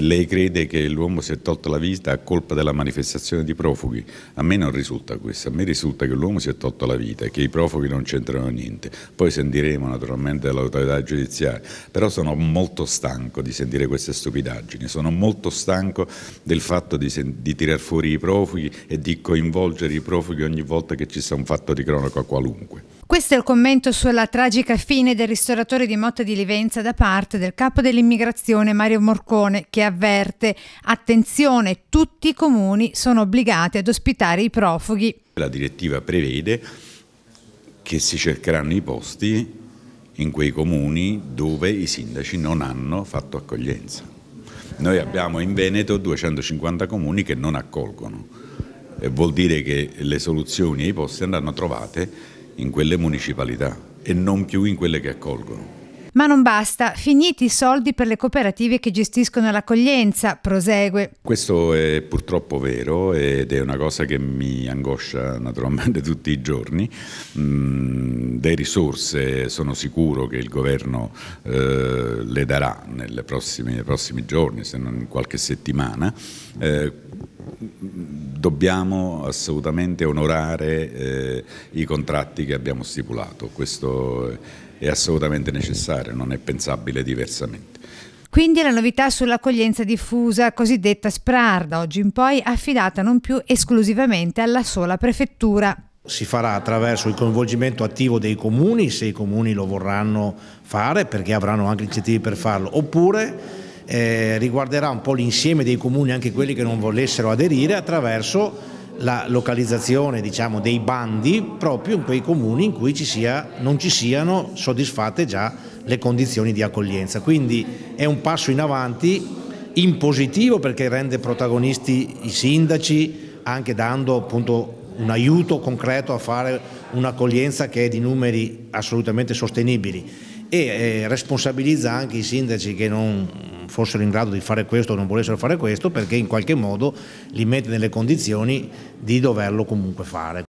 lei crede che l'uomo si è tolto la vita a colpa della manifestazione di profughi. A me non risulta questo, a me risulta che l'uomo si è tolto la vita e che i profughi non c'entrano niente. Poi sentiremo naturalmente dall'autorità giudiziaria, però sono molto stanco di sentire queste stupidaggini, sono molto stanco del fatto di, di tirar fuori i profughi e di coinvolgere i profughi ogni volta che ci sia un fatto di cronaca qualunque. Questo è il commento sulla tragica fine del ristoratore di Motta di Livenza da parte del capo dell'immigrazione Mario Morcone che avverte attenzione tutti i comuni sono obbligati ad ospitare i profughi. La direttiva prevede che si cercheranno i posti in quei comuni dove i sindaci non hanno fatto accoglienza. Noi abbiamo in Veneto 250 comuni che non accolgono, e vuol dire che le soluzioni e i posti andranno trovate in quelle municipalità e non più in quelle che accolgono. Ma non basta, finiti i soldi per le cooperative che gestiscono l'accoglienza, prosegue. Questo è purtroppo vero ed è una cosa che mi angoscia naturalmente tutti i giorni. Mm, delle risorse sono sicuro che il governo eh, le darà nelle prossimi, nei prossimi giorni, se non in qualche settimana. Eh, dobbiamo assolutamente onorare eh, i contratti che abbiamo stipulato, questo è assolutamente necessario, non è pensabile diversamente. Quindi la novità sull'accoglienza diffusa, cosiddetta SPRAR, da oggi in poi affidata non più esclusivamente alla sola prefettura. Si farà attraverso il coinvolgimento attivo dei comuni, se i comuni lo vorranno fare perché avranno anche incentivi per farlo, oppure eh, riguarderà un po' l'insieme dei comuni, anche quelli che non volessero aderire, attraverso la localizzazione diciamo, dei bandi proprio in quei comuni in cui ci sia, non ci siano soddisfatte già le condizioni di accoglienza. Quindi è un passo in avanti in positivo perché rende protagonisti i sindaci anche dando appunto, un aiuto concreto a fare un'accoglienza che è di numeri assolutamente sostenibili e eh, responsabilizza anche i sindaci che non fossero in grado di fare questo o non volessero fare questo perché in qualche modo li mette nelle condizioni di doverlo comunque fare.